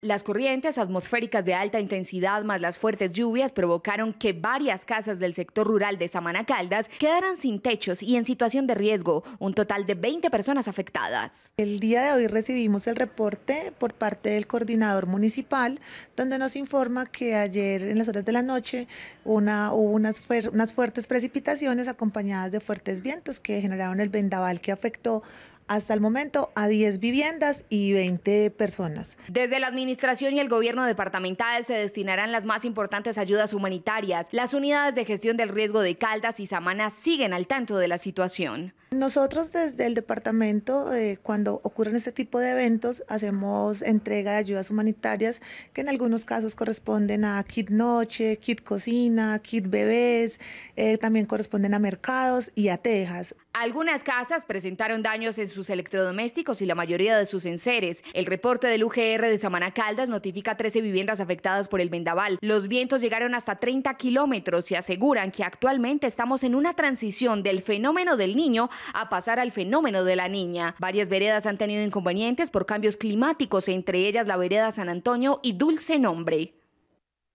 Las corrientes atmosféricas de alta intensidad más las fuertes lluvias provocaron que varias casas del sector rural de Samana Caldas quedaran sin techos y en situación de riesgo, un total de 20 personas afectadas. El día de hoy recibimos el reporte por parte del coordinador municipal, donde nos informa que ayer en las horas de la noche hubo unas, unas fuertes precipitaciones acompañadas de fuertes vientos que generaron el vendaval que afectó hasta el momento a 10 viviendas y 20 personas. Desde la administración y el gobierno departamental se destinarán las más importantes ayudas humanitarias. Las unidades de gestión del riesgo de Caldas y Samaná siguen al tanto de la situación. Nosotros desde el departamento, eh, cuando ocurren este tipo de eventos, hacemos entrega de ayudas humanitarias que en algunos casos corresponden a kit noche, kit cocina, kit bebés, eh, también corresponden a mercados y a tejas. Algunas casas presentaron daños en sus electrodomésticos y la mayoría de sus enseres. El reporte del UGR de Samana Caldas notifica 13 viviendas afectadas por el vendaval. Los vientos llegaron hasta 30 kilómetros y aseguran que actualmente estamos en una transición del fenómeno del niño a pasar al fenómeno de la niña. Varias veredas han tenido inconvenientes por cambios climáticos, entre ellas la vereda San Antonio y Dulce Nombre.